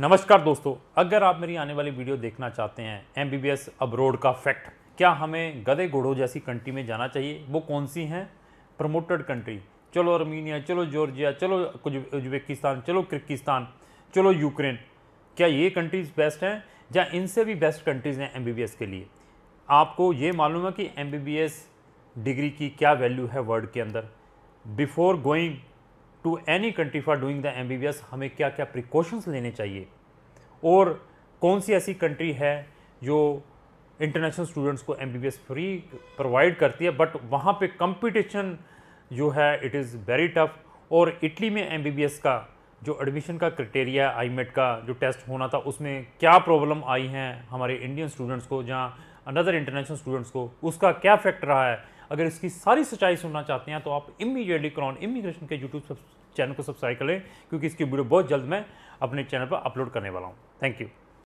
नमस्कार दोस्तों अगर आप मेरी आने वाली वीडियो देखना चाहते हैं एम बी अब्रोड का फैक्ट क्या हमें गधे घोड़ो जैसी कंट्री में जाना चाहिए वो कौन सी हैं प्रमोटेड कंट्री चलो अर्मीनिया चलो जॉर्जिया चलो उज्बेकिस्तान चलो किर्गिस्तान चलो यूक्रेन क्या ये कंट्रीज़ बेस्ट हैं या इनसे भी बेस्ट कंट्रीज़ हैं एम के लिए आपको ये मालूम है कि एम डिग्री की क्या वैल्यू है वर्ल्ड के अंदर before going to any country for doing the M हमें क्या क्या प्रिकॉशंस लेने चाहिए और कौन सी ऐसी कंट्री है जो इंटरनेशनल स्टूडेंट्स को एम फ्री प्रोवाइड करती है बट वहाँ पे कंपटीशन जो है इट इज़ वेरी टफ और इटली में एम का जो एडमिशन का क्रिटेरिया आई e का जो टेस्ट होना था उसमें क्या प्रॉब्लम आई हैं हमारे इंडियन स्टूडेंट्स को जहाँ अनदर इंटरनेशनल स्टूडेंट्स को उसका क्या फैक्ट रहा है अगर इसकी सारी सच्चाई सुनना चाहते हैं तो आप इमीडिएटली क्रॉन इमिग्रेशन के यूट्यूब चैनल को सब्सक्राइब करें क्योंकि इसकी वीडियो बहुत जल्द मैं अपने चैनल पर अपलोड करने वाला हूँ थैंक यू